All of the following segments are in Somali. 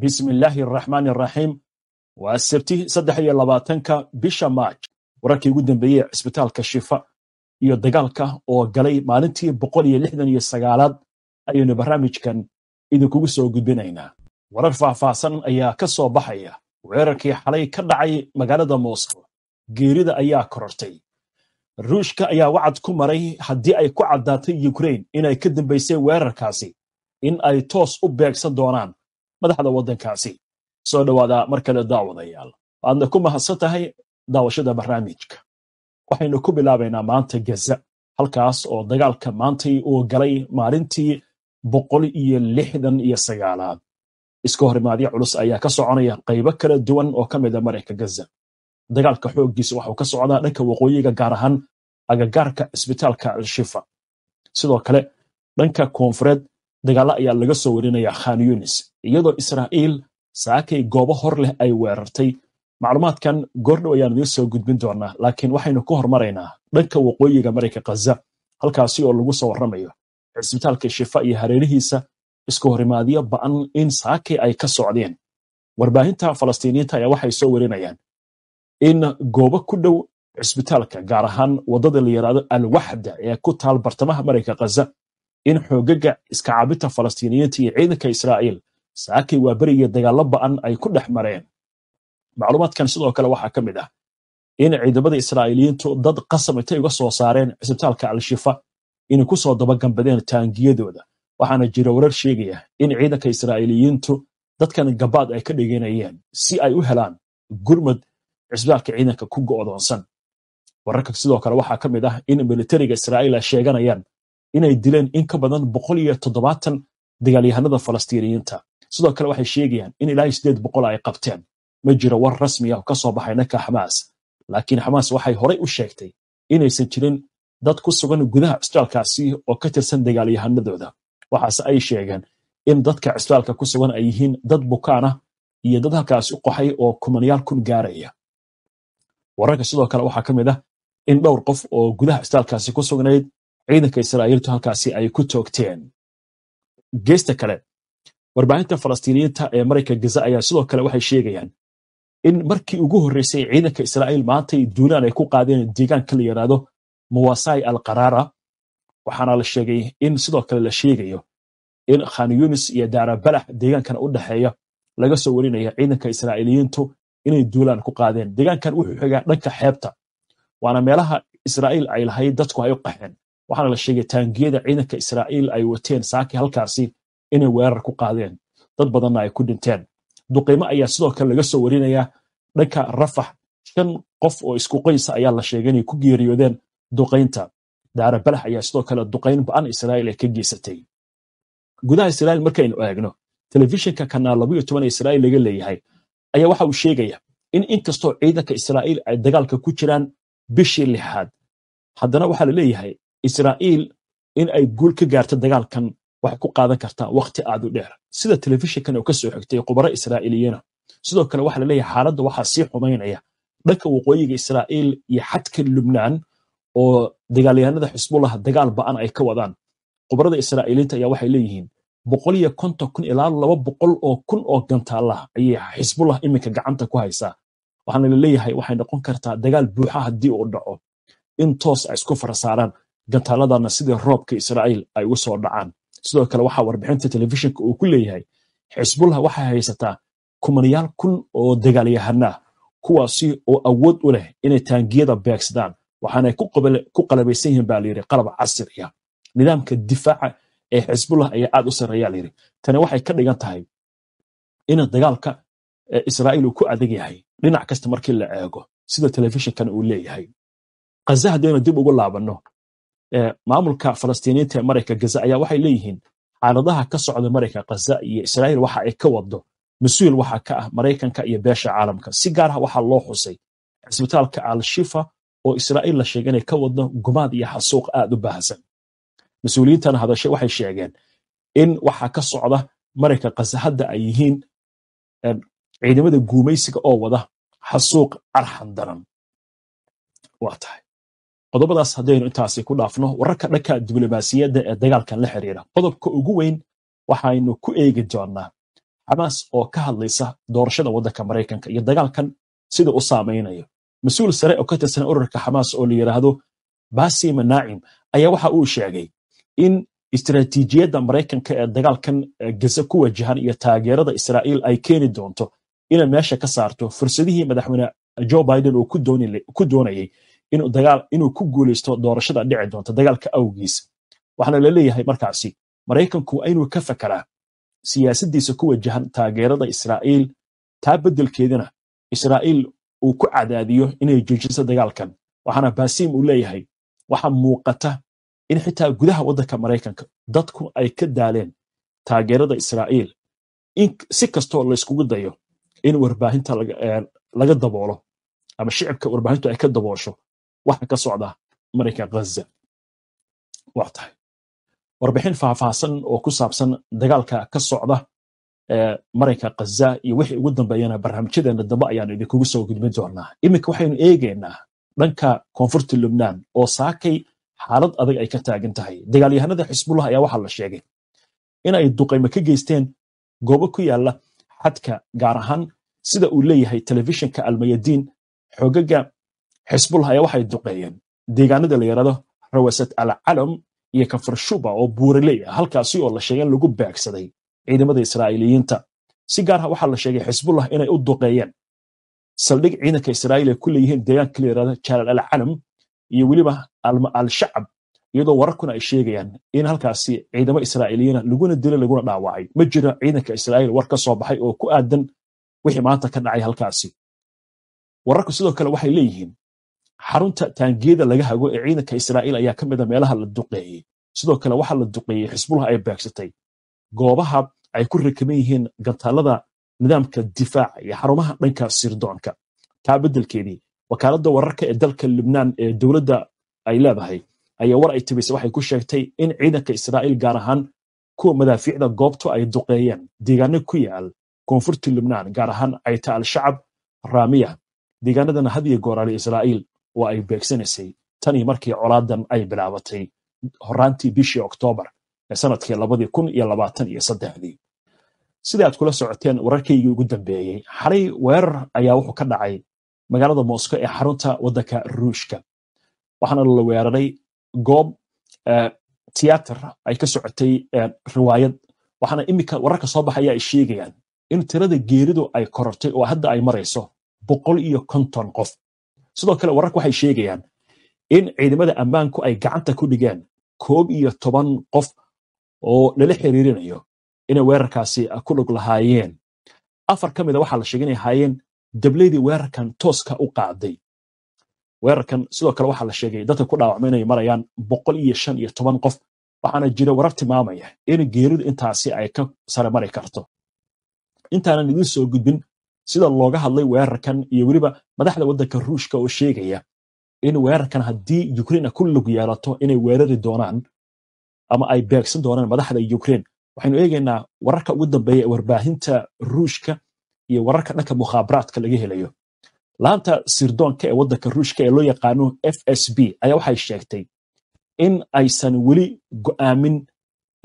bismillaahi araxmaani araxiim waa sabti saddex iyo labaatanka bisha maaj wararkii ugu dambeeyey cisbitaalka shifa iyo dagaalka oo galay maalintii boqol iyo lixdan iyo sagaalaad ayaynu barnaamijkan idinkugu soo gudbinaynaa warar faahfaahsan ayaa ka soo baxaya weerarkii xalay ka dhacay magaalada moskow geerida ayaa korortay ruushka ayaa wacad ku maray haddii ay ku caddaatay yukrain inay ka dambaysay weerarkaasi in ay toos u beegsan doonaan madaxda waddankaasi soo dhowaada mar kale daawadayaal waadna ku mahadsan tahay daawashada barnaamijka waxaynu ku bilaabaynaa maanta gaza halkaas oo dagaalka maantay uu galay maalintii boqol iyo lixdan iyo sagaalaad iska horimaadyo culus ayaa ka soconaya qaybo kala duwan oo ka mida ah marayka gaza dagaalka xooggiisa waxuu ka socdaa dhanka waqooyiga gaar ahaan agagaarka cisbitaalka alshifa sidoo kale dhanka koonfureed dagaalo ayaa laga soo warinayaa khan yunis iyadoo israa'iil saakay goobo hor leh ay weerartay macluumaadkan goordhow ayaan idiin soo gudbin doonaa laakiin waxaynu ku hormaraynaa dhanka waqooyiga marayka khaza halkaasi oo lagu soo warramayo cisbitaalka shifa iyo hareerihiisa isku horimaadyo ba'an in saakay ay ka socdeen warbaahinta falastiiniyiinta ayaa waxay soo warinayaan in goobo ku dhow cisbitaalka gaar ahaan waddada la yidhaahdo alwaxda ee ku taal bartamaha marayka khaza in xoogaga iskacabinta falastiiniyiinta iyo ciidanka israa'iil saakay waa beriya dagaallo ba'an ay ku dhex mareen macluumaadkan sidoo kale waxaa ka mid ah in ciidamada israa'iiliyiintu dad qasab intay uga soo saareen cisbitaalka al-shifa inay ku soo dabagambadeen taangiyadooda waxaana jira warar sheegaya in ciidanka israa'iiliyiintu dadkan gabaad ay ka dhiganayeen si ay u helaan gurmad cisbitaalka ciidanka ku go'doonsan wararka sidoo kale waxaa ka mid ah in militariga israa'iil ay sheeganayaan inay dileen in ka badan boqol iyo toddobaatan dagaalyahanada falastiiniyiinta sidoo kale waxay sheegayaan in ilaa sideed boqol ay qabteen ma jiro war rasmi ah oo ka soo baxay dhanka xamaas laakiin xamaas waxay horey u sheegtay inaysan jirin dad ku sugan gudaha cisbitaalkaasi oo ka tirsan dagaalyahanadooda waxaase ay sheegeen in dadka cisbitaalka ku sugan ay yihiin dad bukaana iyo dad halkaasi u qaxay oo kumanayaal kun gaaraya wararka sidoo kale waxaa ka mid ah in dhowr qof oo gudaha cisbitaalkaasi ku sugnayd ciidanka israa'iiltu halkaasi ay ku toogteen geesta kale warbaahinta falastiiniyiinta ee maraykan gaza ayaa sidoo kale waxay sheegayaan in markii ugu horreysay ciidanka israa'iil maantay duulaan ay ku qaadeen deegaanka la yidhaahdo muwasaai al qaraara waxaana la sheegay in sidoo kale la sheegayo in khan yunis iyo daarabalax deegaankan u dhexeeya laga soo warinaya ciidanka israa'iiliyiintu inay duulaan ku qaadeen deegaankan wuxuu xigaa dhanka xeebta waana meelaha israa'iil ay lahayd dadku ay u qaxeen waxaana la sheegay taangiyada ciidanka israa'iil ay wateen saaki halkaasi inay weerar ku qaadeen dad badanna ay ku dhinteen duqaymo ayaa sidoo kale laga soo warinayaa dhanka rafax shan qof oo isku qoysa ayaa la sheegay inay ku geeriyoodeen duqaynta daara balax ayaa sidoo kale duqayn ba'an israa'iil ay ka geysatay gudaha israa'iil markaynu eegno telefishinka kanaal labayo toban ee israa'iil laga leeyahay ayaa waxa uu sheegaya in inkastoo ciidanka israa'iil ay dagaalka ku jiraan bishii lixaad haddana waxaa la leeyahay israa'iil in ay guul ka gaarto dagaalkan waxay ku qaadan kartaa wakhti aadu dheer sida telefishinkan oo ka xigtay khubaro israa'iiliyana sidoo kale waxa laleeyahay xaaladda waxaa sii xumaynaya dhanka waqooyiga israa'iil iyo xadka lubnaan oo dagaalyahanada xisbullah dagaal ba'an ay ka wadaan khubarada israa'iiliinta ayaa waxay leeyihiin boqol iyo konton kun ilaa laba boqol oo kun oo gantaallah ayay xisbullah iminka gacanta ku haysaa waxaana laleeyahay waxay noqon kartaa dagaal buuxa haddii uu dhaco in toos ay isku farasaaraan gantaaladanna sidii roobka israa'iil ay uga soo dhacaan sidoo kale waxaa warbixinta telefishinka uu ku leeyahay xisbullah waxay haysataa kumanayaal kun oo dagaalyahanaa kuwaasi oo awood u leh inay taangiyada beegsadaan waxaanay ku qalabaysan yihiin baa layidhi qalab casriya nidaamka difaaca ee xisbullah ayaa aad u sarreeya layidhi tani waxay ka dhigan tahay in dagaalka israa'iil uu ku adag yahay dhinac kasta markii la eego sida telefishinkan uu leeyahay khaza haddaynu dib ugu laabanno maamulka falastiiniinta ee mareyka gaza ayaa waxay leeyihiin xaaladaha ka socda mareyka kaza iyo israa'iil waxa ay ka wado mas-uul waxaa ka ah maraykanka iyo beesha caalamka si gaar ah waxaa loo xusay cisbitaalka alshifa oo israa'iil la sheegay inay ka wadno gumaad iyo xasuuq aad u baahsan mas-uuliyiintana hadashe waxay sheegeen in waxa ka socda mareyka kaza hadda ay yihiin ciidamada guumaysiga oo wada xasuuq arxan daran waa tahay qodobadaas haddaynu intaasi ku dhaafno wararka dhanka diblomaasiyadda ee dagaalkan la xiriira qodobka ugu weyn waxaynu ku eegi doonnaa xamaas oo ka hadlaysa doorashada waddanka maraykanka iyo dagaalkan sida u saamaynayo mas-uul sare oo ka tirsan ururka xamaas oo la yidhaahdo basima naacim ayaa waxa uu sheegay in istaraatiijiyadda maraykanka ee dagaalkan gaza ku wajahan iyo taageerada israa'iil ay keeni doonto inay meesha ka saarto fursadihii madaxweyne jo biden uu ku doonayay inuu ku guuleysto doorashada dhici doonta dagaalka awgiisa waxaana la markaasi maraykanku inuu ka fakaraa siyaasadiisa ku wajahan taageerada israa'iil taa beddelkeedina israa'iil uu ku cadaadiyo inay joojiso dagaalkan waxaana baasiim uu leeyahay waxaa muuqata in xitaa gudaha waddanka maraykanka dadku ay ka daaleen taageerada israa'iil si kastoo layskugu dayo in warbaahinta laga daboolo ama shicibka warbaahintu ay ka daboosho waxa ka socda marinka ghaza wax tahay warbixin faahfaahsan oo ku saabsan dagaalka ka socda marinka ghaza iyo wixii ugu dambeeyana barnaamijyadeena dambe ayaanu idinkugu soo gudbin doonaa iminka waxaynu eegeynaa dhanka koonfurta lubnaan oo saakay xaalad adag ay ka taagan tahay dagaalyahanada xisbullah ayaa waxaa la sheegay inay duqaymo ka geysteen goobo ku yaala xadka gaar ahaan sida uu leeyahay telefishinka almayadiin xoogaga xisbullah ayaa waxay duqeeyeen deegaanada la yaraado rawasat alcalam iyo kafar shuba oo buuraley ah halkaasi oo la sheegay in lagu baagsaday ciidamada israa'iiliyiinta si gaarha ah waxaa la sheegay xisbullah inay u duqeeyeen saldhig ciidanka israa'iil ay ku leeyihiin deegaanka la yaraado jaalal alcalam iyo weliba al-shacab iyadoo wararkuna ay sheegayaan in halkaasi ciidamo israa'iiliyiina laguna dilay laguna dhaawacay ma jiro ciidanka israa'iil war ka soo baxay oo ku aadan wixii maanta ka dhacay halkaasi wararku sidoo kale waxay leeyihiin xarunta taangeeda laga hago ee ciidanka israa'iil ayaa ka mida ah meelaha la duqeeyey sidoo kale waxaa la duqeeyey xisbulaha ay beegsatay goobaha ay ku rakaban yihiin gantaalada nidaamka difaaca iyo xarumaha dhanka sirdoonka taa beddelkeedii wakaaladda wararka ee dalka libnaan ee dowladda ay leedahay ayaa war ay tibisay waxay ku sheegtay in ciidanka israa'iil gaar ahaan kuwa madaafiicda goobto ay duqeeyeen deegaano ku yaal koonfurta libnaan gaar ahaan cayta shacab raamiya deegaanadana had iyo goor israa'iil waa ay beegsanaysay tan markii colaadan ay bilaabatay horaantii bishii oktoobar ee sanadkii labadii kun iyo labaatan iyo saddexdii sida aad kula socoteen wararkaygii ugu dambeeyey xalay weerar ayaa wuxuu ka dhacay magaalada mosco ee xarunta waddanka ruushka waxaana la weeraray goob e, tiyaatar ay ka socotay e, riwaayad waxaana iminka wararka soo baxaya ay sheegayaan in tirada geeridu ay korortay oo hadda ay marayso boqol iyo konton qof sidoo kale wararka waxay sheegayaan in ciidamada ammaanku ay gacanta ku dhigaan koob iyo toban qof oo lala xiriirinayo inay weerarkaasi ku dhog lahaayeen afar ka mida ah waxaa la sheegay inay ahaayeen dablaydii weerarkan tooska u qaacday weerarkan sidoo kale waxaa la sheegay dadka ku dhaawacma inay marayaan boqol iyo shan iyo toban qof waxaana jira warar tilmaamaya in geeridu intaasi ay ka sare mari karto intaanan idiin soo gudbin sida looga hadlay weerarkan iyo weliba madaxda wadanka ruushka oo sheegaya in weerarkan haddii ukraina ku lug yeelato inay weerari doonaan ama ay beegsan doonaan madaxda ukraine waxaynu eegaynaa wararka ugu dambeeya ee warbaahinta ruushka iyo wararka dhanka mukhaabaraadka laga helayo laanta sirdoonka ee wadanka ruushka ee loo yaqaano f s b ayaa waxay sheegtay in aysan weli go'aamin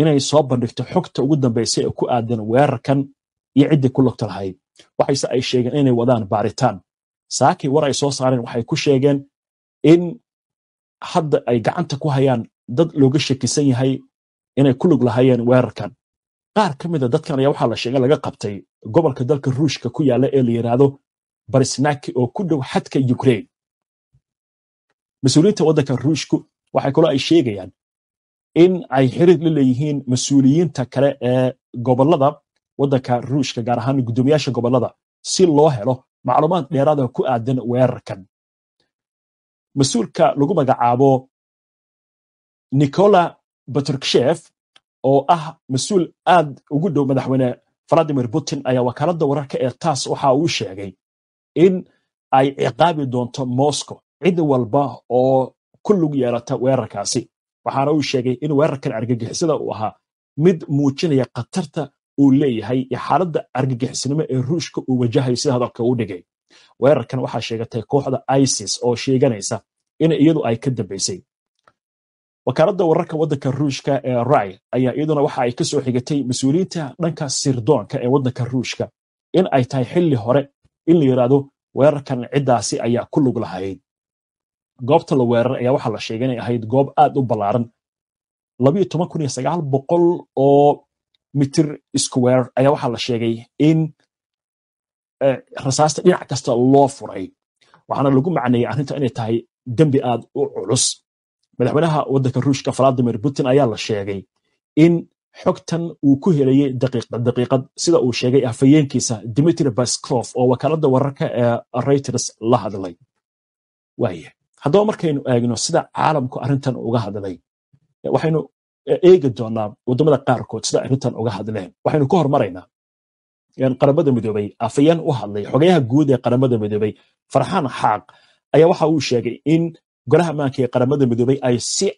inay soo bandhigto xogta ugu dambaysa ee ku aadan weerarkan iyo ciddii ku lugta lahayd waxayse ay sheegeen inay wadaan baaritaan saakay war ay soo saareen waxay ku sheegeen in hadda ay gacanta ku hayaan dad looga shekisan yahay inay ku lug lahaayeen weerarkan qaar ka mida ah dadkan ayaa waxaa la sheegay laga qabtay gobolka dalka ruushka ku yaalla ee la yidhaahdo barisnaki oo ku dhow xadka ukrain mas-uuliyiinta waddanka ruushku waxay kaloo ay sheegayaan in ay xiriir la leeyihiin mas-uuliyiinta kale ee gobollada waddanka ruushka gaar ahaan guddoomiyaasha gobolada si loo helo macluumaad dheeraada ah ku aadan weerarkan mas-uulka lagu magacaabo nicola batrukshef oo ah mas-uul aad ugu dhow madaxweyne valadimir putin ayaa wakaaladda wararka ee taas waxa uu sheegay in ay ciqaabi doonto moscow cid walba oo ku lug yeelata weerarkaasi waxaana uu sheegay in weerarkan argagixisada uu ahaa mid muujinaya khatarta uu leeyahay iyo xaaladda argagixisnimo ee ruushka uu wajahayo sida hadalka uu dhigay weerarkan waxaa sheegatay kooxda isis oo sheeganaysa in iyadu ay ka dambaysay wakaaladda wararka waddanka ruushka ee rai ayaa iyaduna waxa ay ka xigatay mas-uuliyiinta dhanka sirdoonka ee waddanka ruushka in ay tahay xilli hore in la yidhaahdo weerarkan ciddaasi ayaa ku lug lahayd goobta la weeraray ayaa waxaa la sheegay inay ahayd goob aad u ballaaran oo mitr isku weerar ayaa waxaa la sheegay in eh, rasaasta dhinac kasta loo furay waxaana lagu macneeyey arrinta inay tahay dembi aad u culus madaxweynaha waddanka ruushka valadimir putin ayaa la sheegay in xogtan uu ku helayay daqiiqad daqiiqad sida uu sheegay afhayeenkiisa dimitri baskrof oo wakaaladda wararka ee eh, reuters la hadlay waaya haddaba markaynu eegno sida caalamku arrintan uga hadlay waxaynu eegi doonaa wadamada qaarkood sida arrintan uga hadleen waxaynu ka hormaraynaa qaramada midoobey afayaan u hadlay xogayaha guud ee qaramada midoobey farxaan xaaq ayaa waxa uu sheegay in golaha maanka ee qaramada midoobey ay si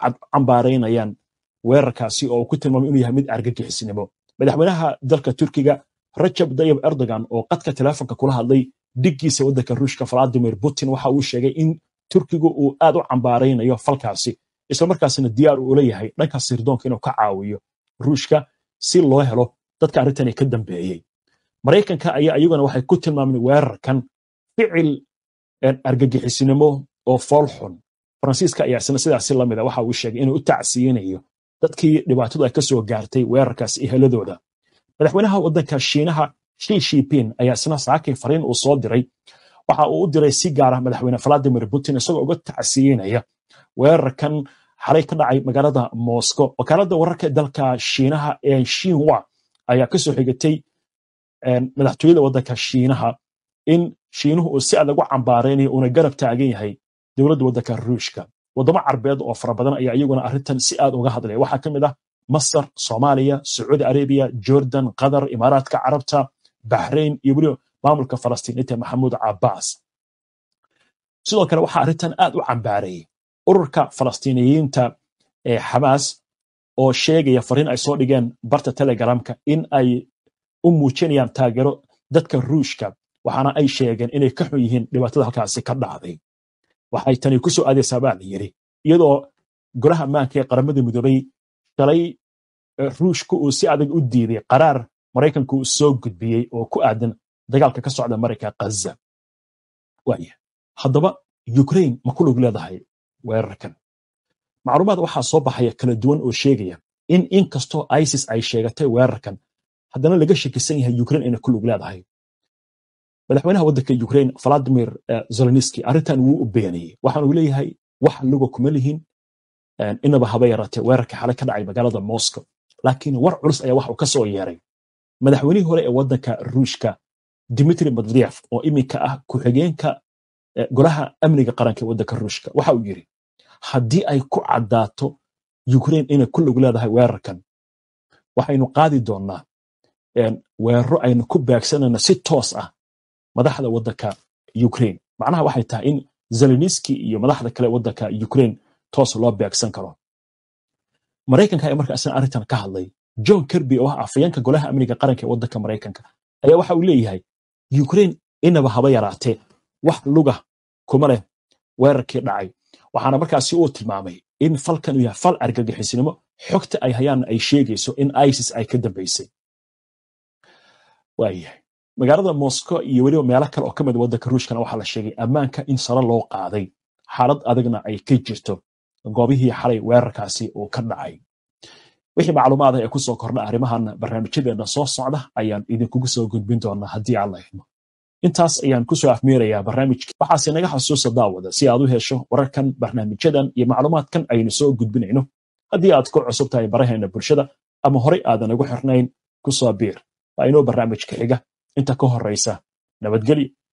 cad cambaaraynayaan weerarkaasi oo uu ku tilmaamay inuu yahay mid argagixisnimo madaxweynaha dalka turkiga rajab dayib erdogan oo qadka teleefonka kula hadlay dhiggiisa waddanka ruushka valadimir putin waxa uu sheegay in turkigu uu aad u cambaaraynayo falkaasi isla markaasina diyaar uu leeyahay dhanka sirdoonka inuu ka caawiyo ruushka si loo helo dadka arrintani ka dambeeyey maraykanka ayaa iyaguna waxay ku tilmaameen weerarkan ficil argagixisnimo oo foolxun faransiiska ayaa isna sidaasi la mida ah. waxa uu sheegay inuu u tacsiinayo dadkii dhibaatadu ay ka gaartay weerarkaas eheladooda madaxweynaha waddanka shiinaha shi shipin ayaa isna saakin fariin uu soo diray waxa uu u diray si gaara ah madaxweyne valadimir putin isagoo uga tacsiinaya weerarkan xalay ka dhacay magaalada moscow wakaalada wararka dalka shiinaha ee shinwa ayaa kasoo xigatay ehm, madaxtooyada waddanka shiinaha in shiinuhu uu si aad lagu cambaaraynayo uuna garab taagan yahay dowladda waddanka ruushka waddamo carbeed oo fara badan ayaa iyaguna arrintan si aad uga hadlaya waxaa ka mid ah masar soomaaliya sacuudi arabiya jordan qatar imaaraadka carabta bahrain iyo weli maamulka falastiin inta maxamuud cabaas sidoo kale waxaa arrintan aad u cambaarayay ururka falastiiniyiinta ee xamaas oo sheegaya fariin ay soo dhigeen barta telegramka in ay u muujinayaan taageero dadka ruushka waxaana ay sheegeen inay ka xun yihiin dhibaatada halkaasi ka dhacday waxay tani ku soo baa la yidhi iyadoo golaha ammaanka ee qaramada midoobay shalay eh, ruushku uu si adag u diiday qaraar maraykanku uu soo gudbiyey oo ku aadan dagaalka ka socda marayka khaza waaya haddaba ukrain ma ku lug leedahay weerarkan macluumaad waxaa soo baxaya kala duwan oo sheegaya in inkastoo isis ay sheegatay weerarkan haddana laga shakisan yahay ukraine inay ku lug leedahay madaxweynaha waddanka ukraine valadimir eh, zeleniski arrintan wuu u beenayey waxaanu leeyahay wax luga kuma lihin eh, inaba haba yaraatee weerarka xale ka dhacay magaalada moscow laakiin war culus ayaa waxa uu ka soo yeeray madaxweynihii hore ee waddanka ruushka dimitri medvedev oo iminka ah ku-xigeenka eh, golaha amniga qaranka ee waddanka ruushka waxa uu yidhi haddii ay ku caddaato ukraine inay ku lug leedahay weerarkan waxaynu qaadi doonnaa weeraro aynu ku baagsanayna si toos ah madaxda waddanka ukraine macnaha waxay tahay in zeleniski iyo madaxda kale waddanka ukraine toos loo baagsan karo maraykanka ayaa marka arrintan ka hadlay john kirby oo ah afayeenka golaha amniga qaranka ee waddanka maraykanka ayaa waxa uu leeyahay ukraine inaba haba yaraatee wax luga kuma leh weerarkii dhacay waxaana markaasi uu tilmaamay in falkan uu yahay fal argagixisnimo xogta ay hayaanna ay sheegayso in isis ay ka dambaysay waayahay magaalada moscow iyo weliba meelo kale oo ka mid ah waddanka ruushkana waxaa la sheegay ammaanka in sare loo qaaday xaalad adagna ay ka jirto goobihii xalay weerarkaasi uu ka dhacay wixii macluumaad ah ee ku soo arrimahan barnaamijyadeena soo socda ayaan idinkugu soo gudbin doonaa haddii aan la idmo intaas ayaan kusoo afmeerayaa barnaamijka waxaase naga xasuusa daawada si aad u hesho wararkan barnaamijyadan iyo macluumaadkan aynu soo gudbinayno haddii aad ku cusub tahay baraheena bulshada ama horey aadan ugu xirnayn ku soo biir waa inoo barnaamijka xiga inta ka horraysa nabadgelyo